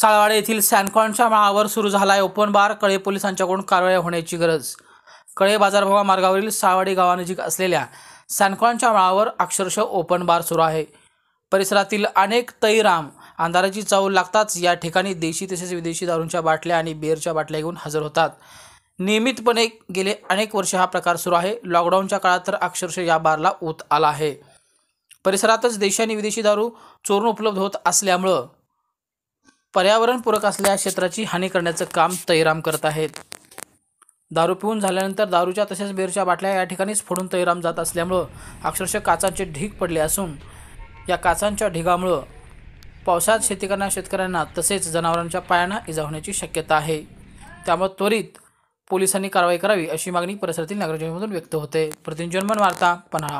साळवाडे येथील सॅनकॉनच्या माळावर सुरू झालाय ओपन बार कळे पोलिसांच्याकडून कारवाई होण्याची गरज कळे बाजारभावा मार्गावरील साळवाडे गावानजीक असलेल्या सॅनकॉनच्या माळावर अक्षरशः ओपन बार सुरू आहे परिसरातील अनेक तैराम अंधाराची चव लागताच या ठिकाणी देशी तसेच विदेशी दारूंच्या बाटल्या आणि बिअरच्या बाटल्या घेऊन हजर होतात नियमितपणे गेले अनेक वर्ष हा प्रकार सुरू आहे लॉकडाऊनच्या काळात तर अक्षरशः या बारला ऊत आला आहे परिसरातच देशी आणि विदेशी दारू चोरून उपलब्ध होत असल्यामुळं पर्यावरणपूरक असलेल्या क्षेत्राची हानी करण्याचं काम तैराम करत आहेत दारू पिऊन झाल्यानंतर दारूच्या तसेच बेरच्या बाटल्या या ठिकाणीच फोडून तैराम जात असल्यामुळं अक्षरशः काचांचे ढीग पडले असून या काचांच्या ढिगामुळं पावसात शेती करणाऱ्या शेतकऱ्यांना तसेच जनावरांच्या पायांना इजा होण्याची शक्यता आहे त्यामुळे त्वरित पोलिसांनी कारवाई करावी अशी मागणी परिसरातील नागरिकांमधून व्यक्त होते प्रतिनिधी वार्ता पन्हाळा